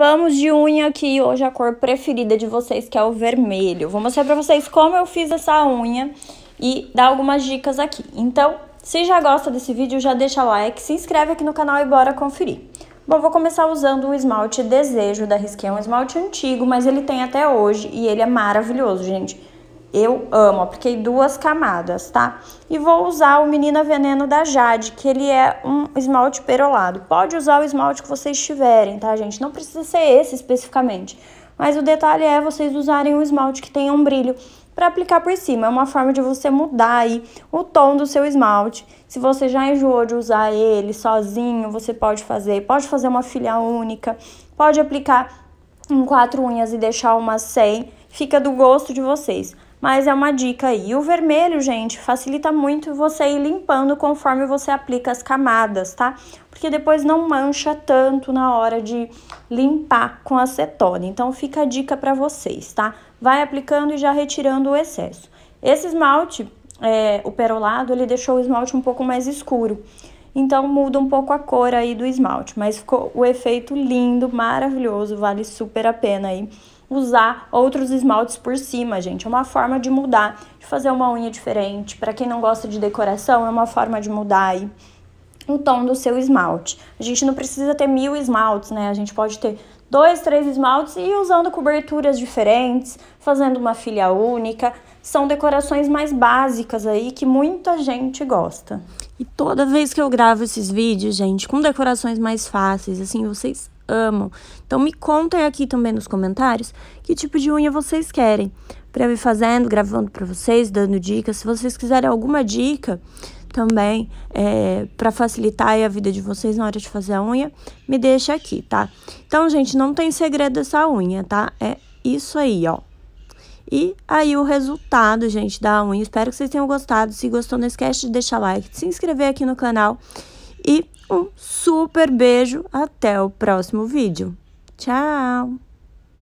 Vamos de unha aqui, hoje a cor preferida de vocês, que é o vermelho. Vou mostrar pra vocês como eu fiz essa unha e dar algumas dicas aqui. Então, se já gosta desse vídeo, já deixa like, se inscreve aqui no canal e bora conferir. Bom, vou começar usando o esmalte Desejo da Risqué, é um esmalte antigo, mas ele tem até hoje e ele é maravilhoso, gente. Eu amo, apliquei duas camadas, tá? E vou usar o Menina Veneno da Jade, que ele é um esmalte perolado. Pode usar o esmalte que vocês tiverem, tá, gente? Não precisa ser esse especificamente. Mas o detalhe é vocês usarem um esmalte que tenha um brilho para aplicar por cima. É uma forma de você mudar aí o tom do seu esmalte. Se você já enjoou de usar ele sozinho, você pode fazer. Pode fazer uma filha única, pode aplicar em quatro unhas e deixar uma sem. Fica do gosto de vocês mas é uma dica aí. o vermelho, gente, facilita muito você ir limpando conforme você aplica as camadas, tá? Porque depois não mancha tanto na hora de limpar com acetona. Então fica a dica para vocês, tá? Vai aplicando e já retirando o excesso. Esse esmalte, é, o perolado, ele deixou o esmalte um pouco mais escuro. Então muda um pouco a cor aí do esmalte, mas ficou o efeito lindo, maravilhoso, vale super a pena aí usar outros esmaltes por cima, gente. É uma forma de mudar, de fazer uma unha diferente. Para quem não gosta de decoração, é uma forma de mudar aí o tom do seu esmalte. A gente não precisa ter mil esmaltes, né? A gente pode ter dois, três esmaltes e usando coberturas diferentes, fazendo uma filha única. São decorações mais básicas aí que muita gente gosta. E toda vez que eu gravo esses vídeos, gente, com decorações mais fáceis, assim, vocês amam. Então me contem aqui também nos comentários que tipo de unha vocês querem para eu ir fazendo, gravando para vocês, dando dicas. Se vocês quiserem alguma dica também é, para facilitar a vida de vocês na hora de fazer a unha, me deixa aqui, tá? Então, gente, não tem segredo essa unha, tá? É isso aí, ó. E aí o resultado, gente, da unha. Espero que vocês tenham gostado. Se gostou, não esquece de deixar like, de se inscrever aqui no canal e um super beijo, até o próximo vídeo. Tchau!